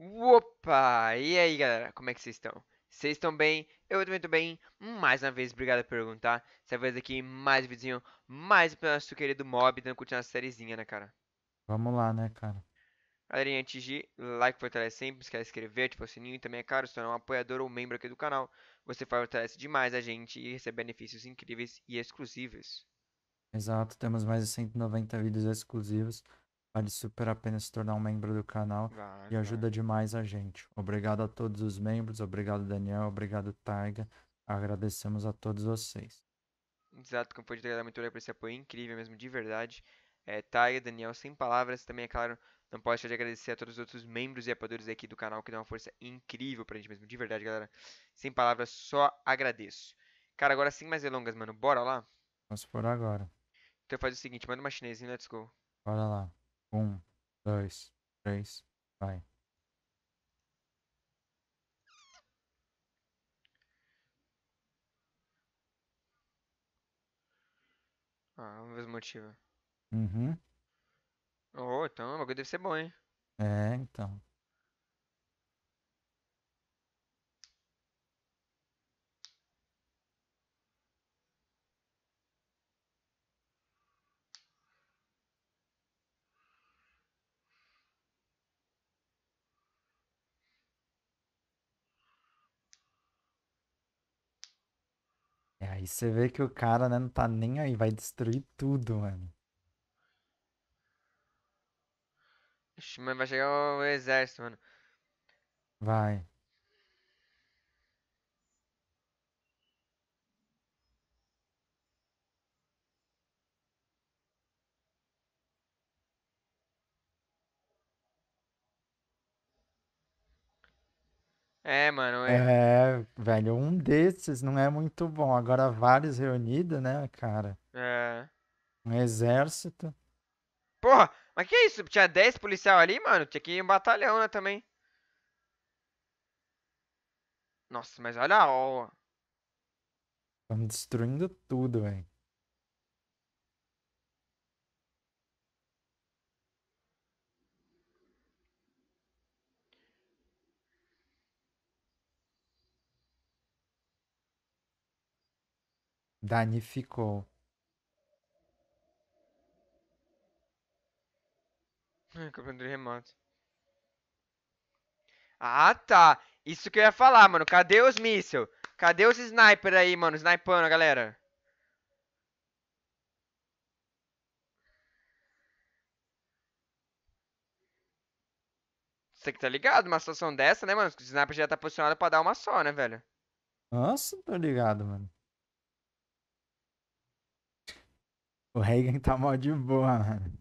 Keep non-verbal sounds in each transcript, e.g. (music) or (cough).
Opa! E aí, galera? Como é que vocês estão? Vocês estão bem? Eu também tô bem. Mais uma vez, obrigado por perguntar. Dessa vez aqui, mais um videozinho, mais o nosso querido Mob, dando continuar a sériezinha, né, cara? Vamos lá, né, cara? Galerinha, antes de like, fortalece sempre, esquece de inscrever, ativar o sininho e também é caro se tornar um apoiador ou membro aqui do canal. Você fortalece demais a gente e recebe benefícios incríveis e exclusivos. Exato, temos mais de 190 vídeos exclusivos Vale super a pena se tornar um membro do canal vai, e ajuda vai. demais a gente. Obrigado a todos os membros, obrigado Daniel, obrigado Taiga. Agradecemos a todos vocês. Exato, campanha de agradecimento por esse apoio incrível mesmo, de verdade. É, Taiga, Daniel, sem palavras, também é claro, não posso deixar de agradecer a todos os outros membros e apoiadores aqui do canal que dão uma força incrível pra gente mesmo, de verdade, galera. Sem palavras, só agradeço. Cara, agora sem mais delongas, mano, bora lá? Vamos por agora. Então faz o seguinte, manda uma chinesinha, let's go. Bora lá. Um, dois, três, vai. Ah, vamos ver motiva motivo. Uhum. Oh, então o bagulho deve ser bom, hein? É, então. você vê que o cara, né, não tá nem aí, vai destruir tudo, mano. Ixi, mas vai chegar o exército, mano. Vai. É, mano. É... é, velho, um desses não é muito bom. Agora vários reunidos, né, cara? É. Um exército. Porra, mas que isso? Tinha 10 policial ali, mano? Tinha que ir um batalhão, né, também. Nossa, mas olha a aula. Estamos destruindo tudo, velho. danificou Ai, campeão de remoto. Ah, tá. Isso que eu ia falar, mano. Cadê os míssil? Cadê os sniper aí, mano? Snipando, galera. Você que tá ligado uma situação dessa, né, mano? O sniper já tá posicionado pra dar uma só, né, velho? Nossa, tô ligado, mano. O Reagan tá mal de boa, mano.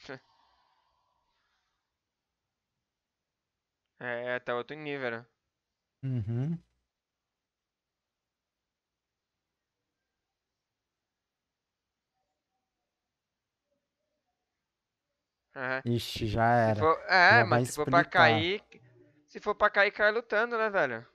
(laughs) É, é, tá outro nível, né? Uhum. É. Ixi, já era. For, é, já mas se for pra cair. Se for pra cair, cai lutando, né, velho?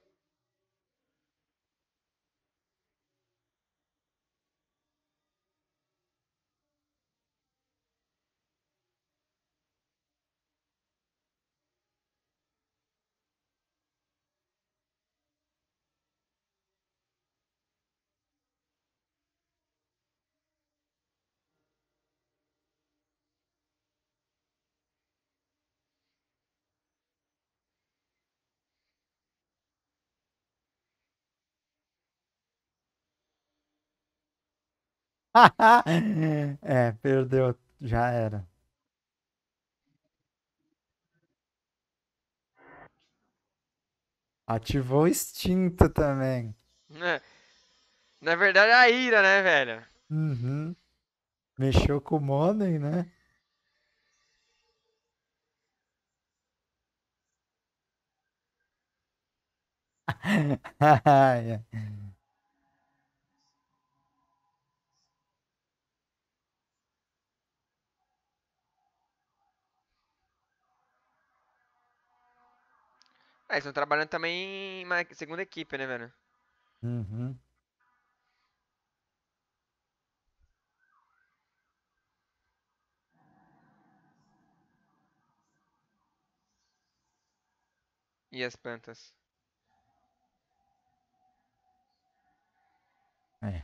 (laughs) é, perdeu, já era. Ativou o instinto também. É. Na verdade, é a ira, né, velho? Uhum. Mexeu com o modem, né? (laughs) É, estão trabalhando também em uma segunda equipe, né, velho? Uhum. E as plantas? É,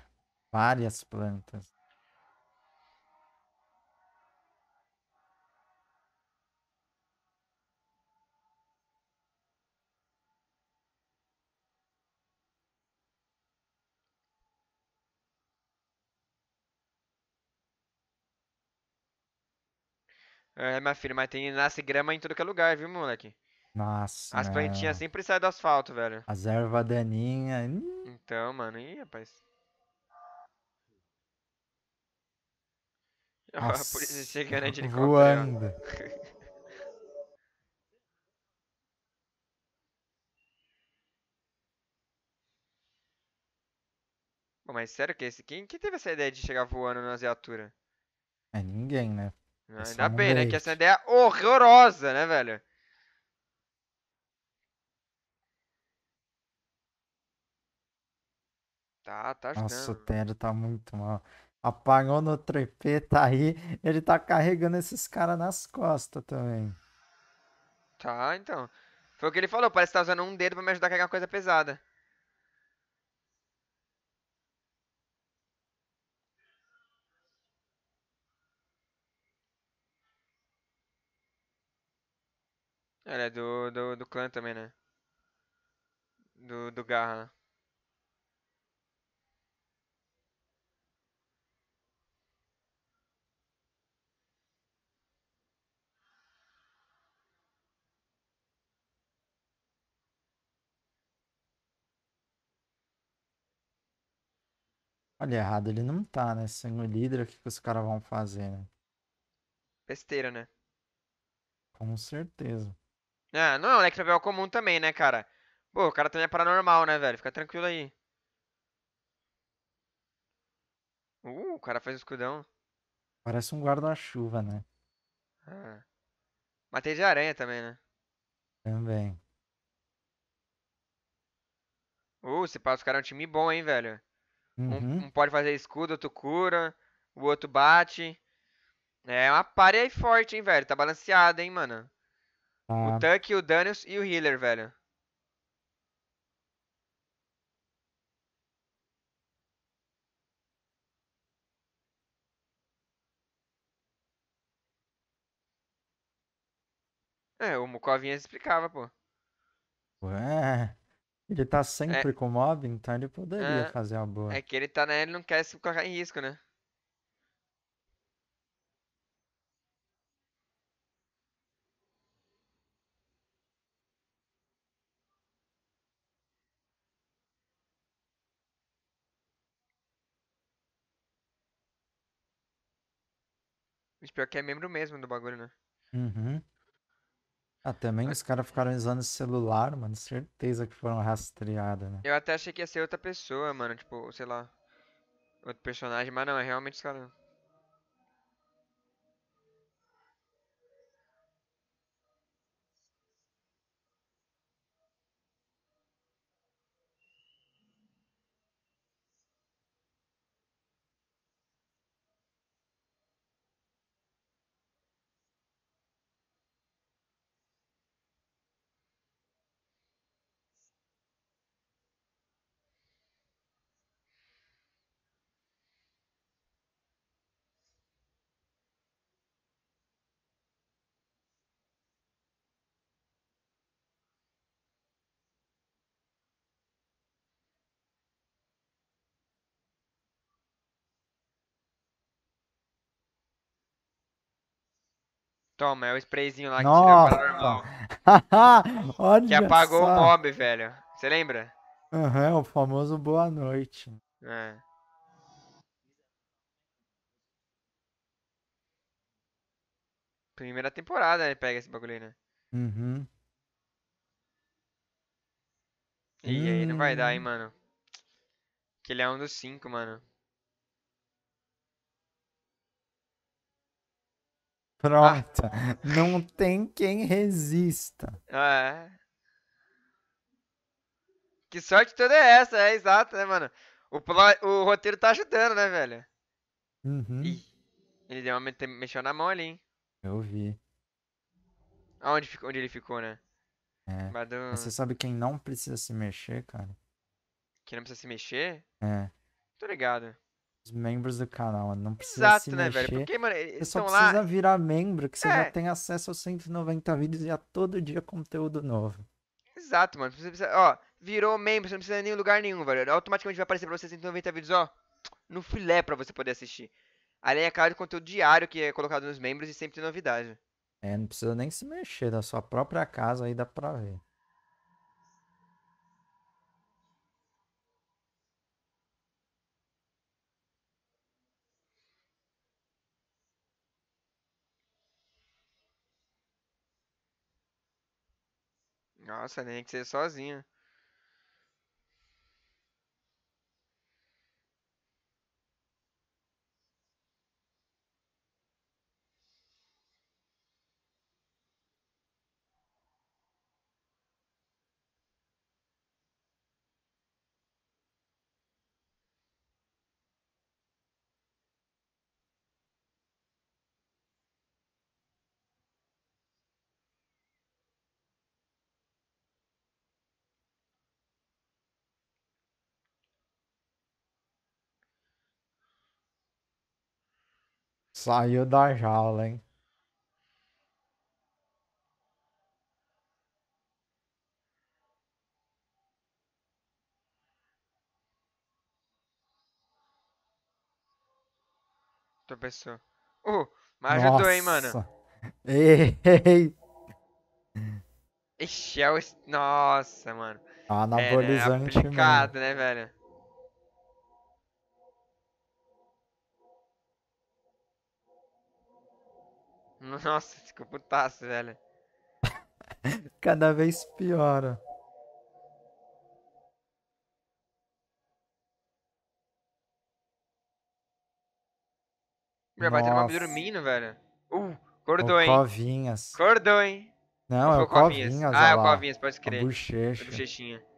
várias plantas. É, minha filha, mas tem nasce grama em tudo que é lugar, viu, moleque? Nossa. As mano. plantinhas sempre saem do asfalto, velho. As ervas daninhas. Então, mano, ih, rapaz. Ó, (laughs) a polícia chegando de helicóptero. Voando. (laughs) Pô, mas sério que é esse. Quem, quem teve essa ideia de chegar voando nas viaturas? É ninguém, né? Essa Ainda bem, né? Que essa ideia é horrorosa, né, velho? Tá, tá ajudando. Nossa, o Tero tá muito mal. Apagou no trepê, tá aí. Ele tá carregando esses caras nas costas também. Tá, então. Foi o que ele falou, parece que tá usando um dedo pra me ajudar a carregar uma coisa pesada. Ela é do, do, do clã também, né? Do, do Garra, né? Olha, errado ele não tá, né? Sem o líder, o que, que os caras vão fazer, né? Besteira, né? Com certeza. É, não é um Electrovell comum também, né, cara? Pô, o cara também é paranormal, né, velho? Fica tranquilo aí. Uh, o cara faz escudão. Parece um guarda-chuva, né? Ah. Matei de aranha também, né? Também. Uh, se passa, os caras é um time bom, hein, velho? Uhum. Um, um, pode fazer escudo, outro cura, o outro bate. É uma pare aí forte, hein, velho? Tá balanceado, hein, mano? Então, o é Tuck, o Danius e o Healer, velho. É, o Mukovinha explicava, pô. Ué. Ele tá é. sempre é. com o mob, então ele poderia é. fazer uma boa. É que ele tá, né? Ele não quer se colocar em risco, né? Mas pior que é membro mesmo do bagulho, né? Uhum. Ah, também Mas... os caras ficaram usando esse celular, mano. Certeza que foram rastreados, né? Eu até achei que ia ser outra pessoa, mano. Tipo, sei lá. Outro personagem, mas não, é realmente os caras. Toma, é o sprayzinho lá que Nossa. normal. paranormal. (laughs) Olha que apagou o mob, velho. Você lembra? Aham, uhum, o famoso boa noite. É. Primeira temporada ele né, pega esse bagulho aí, né? Uhum. E aí, não vai dar, hein, hum. mano. Que ele é um dos cinco, mano. Pronto. Ah. Não tem quem resista. É. Que sorte toda é essa, é exato, né, mano? O, o roteiro tá ajudando, né, velho? Uhum. Ih, ele deu uma, mexeu na mão ali, hein? Eu vi. Aonde onde ele ficou, né? É. Badum. Você sabe quem não precisa se mexer, cara? Quem não precisa se mexer? É. Tô ligado os membros do canal, mano. Não precisa Exato, se né, mexer. velho? Porque, mano, você só precisa lá... virar membro, que você é. já tem acesso aos 190 vídeos e a todo dia conteúdo novo. Exato, mano. Você precisa, ó, virou membro, você não precisa nem lugar nenhum, velho. Automaticamente vai aparecer pra você 190 vídeos, ó, no filé pra você poder assistir. Além, é claro, do conteúdo diário que é colocado nos membros e sempre tem novidade. É, não precisa nem se mexer, da sua própria casa aí dá pra ver. Nossa, nem que ser sozinha. Saiu da jaula, hein? Outra pessoa. Uh, mas ajudou, hein, mano? (laughs) Ei! Ixi, é o... Nossa, mano. Anabolizante, é, né? Aplicado, é mano. né, velho? (laughs) Nossa, ficou putaço, velho. (laughs) Cada vez piora. Já bateu uma dormindo, velho. Uh, acordou, hein? Covinhas. Acordou, hein? Não, é o Covinhas. covinhas ah, é o Covinhas, pode crer. A bochecha. A bochechinha.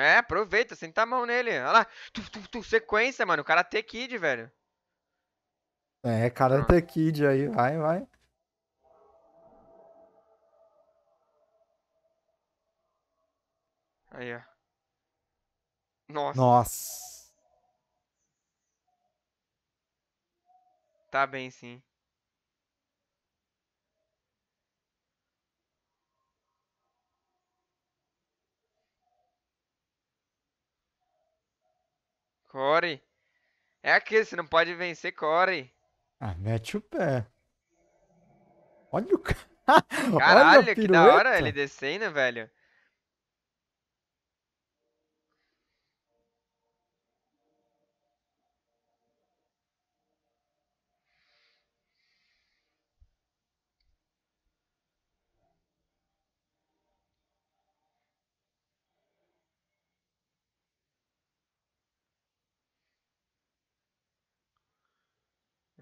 É, aproveita, senta a mão nele. Olha lá. Tu, tu, tu, sequência, mano. O cara Karate é Kid, velho. É, cara é ah. Kid aí. Vai, vai. Aí, ó. Nossa. Nossa. Tá bem, sim. Core. É aqui, você não pode vencer Core. Ah, mete o pé. Olha o cara. (laughs) Caralho, Olha que da hora ele descendo, velho.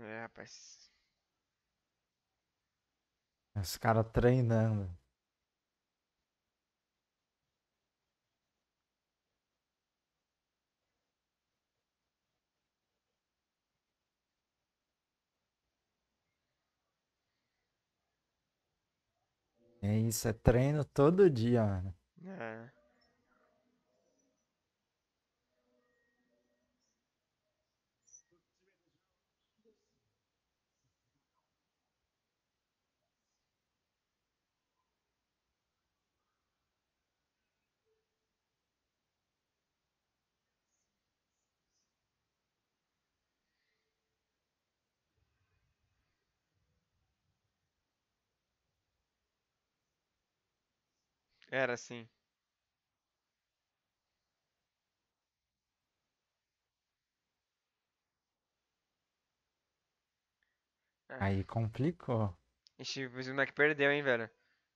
É, rapaz. Os caras treinando. É isso, é treino todo dia, mano. É. Era assim. Ah. Aí complicou. Ixi, o Mac perdeu, hein, velho?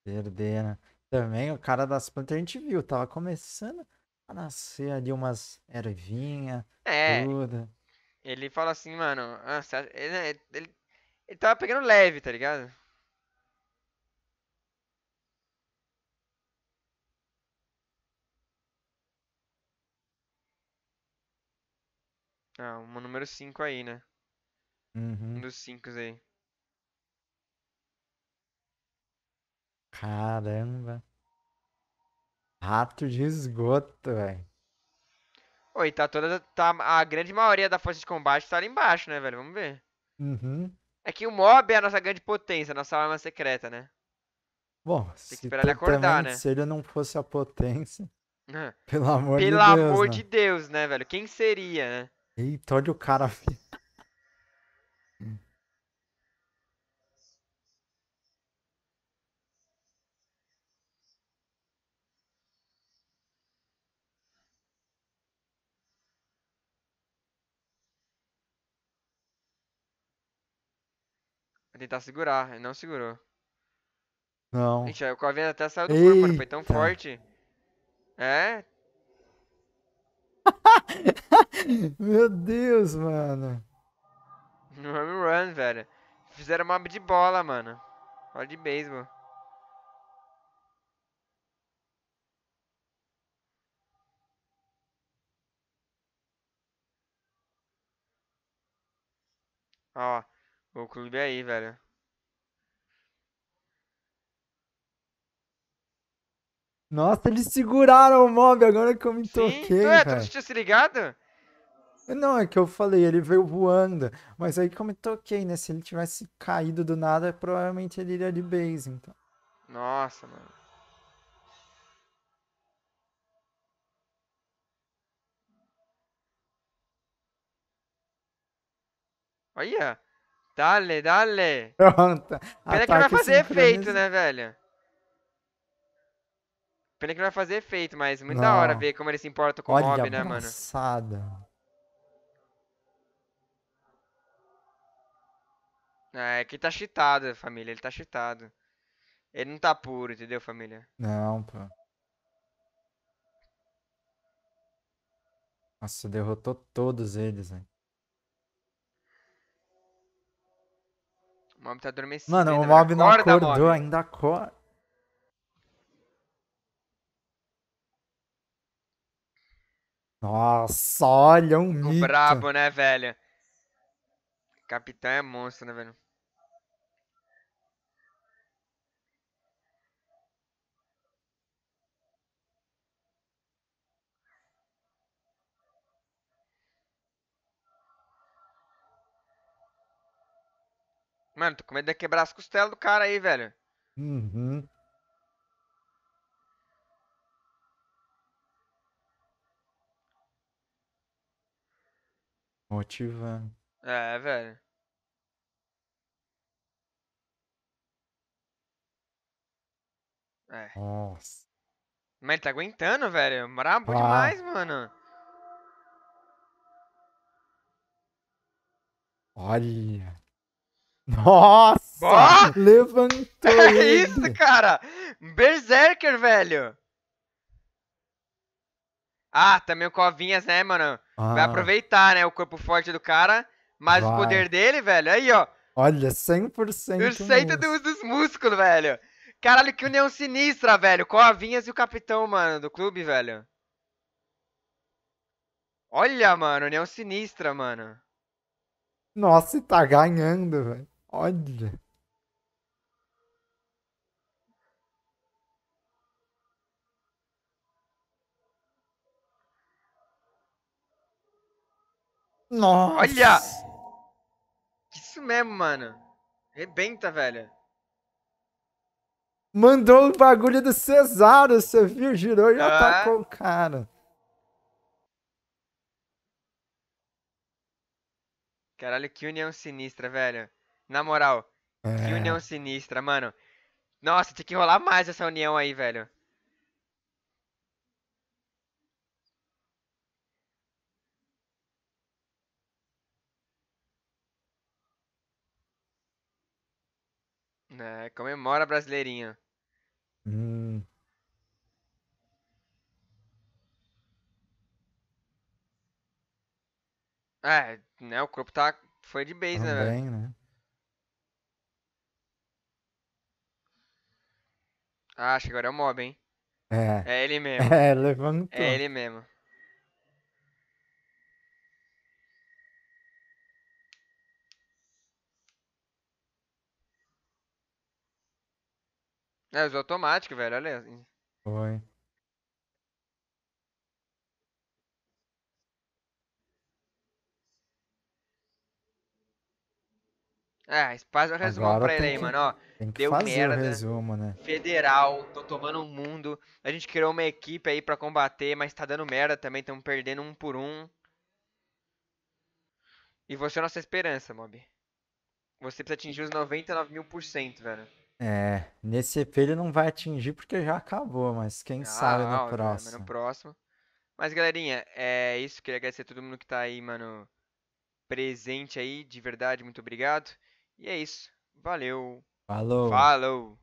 né? Também o cara das plantas a gente viu, tava começando a nascer ali umas ervinhas, é. tudo. Ele fala assim, mano, ah, ele, né, ele, ele tava pegando leve, tá ligado? Ah, uma número 5 aí, né? Uhum. Um dos 5 aí. Caramba. Rato de esgoto, velho. Oi, tá toda. Tá, a grande maioria da força de combate tá ali embaixo, né, velho? Vamos ver. Uhum. É que o mob é a nossa grande potência, a nossa arma secreta, né? Bom, Tem que se esperar ele acordar, né? Se ele não fosse a potência. Uhum. (laughs) Pelo amor pelo de Deus. Pelo amor né? de Deus, né, velho? Quem seria, né? Eita, olha o cara. (laughs) Vou tentar segurar, ele não segurou. Não. Gente, o Covina até saiu do corpo, foi tão forte. É, (laughs) Meu Deus, mano. No home run, velho. Fizeram mob de bola, mano. Bola de beisebol. Ó, o clube aí, velho. Nossa, eles seguraram o mob agora que eu me Sim. toquei. é, tu tinha se ligado? Não, é que eu falei, ele veio voando. Mas aí que eu me toquei, né? Se ele tivesse caído do nada, provavelmente ele iria de base, então. Nossa, mano. Olha! Dale, dale! Pronto. Peraí que vai fazer efeito, né, velho? Pena que vai fazer efeito, mas muito não. da hora ver como ele se importa com Olha o mob, né, braçada. mano? É, é, que tá cheatado, família. Ele tá cheatado. Ele não tá puro, entendeu, família? Não, pô. Nossa, derrotou todos eles, velho. O mob tá adormecido. Mano, o mob não acordou, ainda acorda. Nossa, olha um mito. O brabo, né, velho? Capitão é monstro, né, velho? Mano, tô com medo de quebrar as costelas do cara aí, velho. Uhum. Motivando. É, velho. É. Nossa. Mas ele tá aguentando, velho. Brabo ah. demais, mano. Olha. Nossa! Boa! (laughs) Levantou! É isso, cara! Berserker, velho! Ah, também o Covinhas, né, mano? Ah. Vai aproveitar, né, o corpo forte do cara, mas Vai. o poder dele, velho, aí, ó. Olha, 100%. 100% do uso dos músculos, velho. Caralho, que união sinistra, velho. Covinhas e o capitão, mano, do clube, velho. Olha, mano, união sinistra, mano. Nossa, e tá ganhando, velho. Olha. Nossa. Olha! Isso mesmo, mano. Rebenta, velho. Mandou o bagulho do Cesaro, você viu? Girou e ah. atacou o cara. Caralho, que união sinistra, velho. Na moral, é. que união sinistra, mano. Nossa, tinha que rolar mais essa união aí, velho. É, comemora brasileirinho. Hum. É, né? O corpo tá. Foi de base, né, velho? né? Ah, acho que agora é o mob, hein? É. É ele mesmo. (laughs) É, levantou. É ele mesmo. É, usou automático, velho, olha. Foi. É, faz o resumo Agora pra ele aí, que, mano. Ó, deu merda. Resumo, né? Federal, tô tomando um mundo. A gente criou uma equipe aí pra combater, mas tá dando merda também, tamo perdendo um por um. E você é nossa esperança, Mob. Você precisa atingir os 99 mil por cento, velho. É, nesse EP ele não vai atingir porque já acabou, mas quem ah, sabe no próximo. No próximo. Mas galerinha, é isso. Queria agradecer a todo mundo que tá aí, mano, presente aí, de verdade, muito obrigado. E é isso. Valeu. Falou. Falou.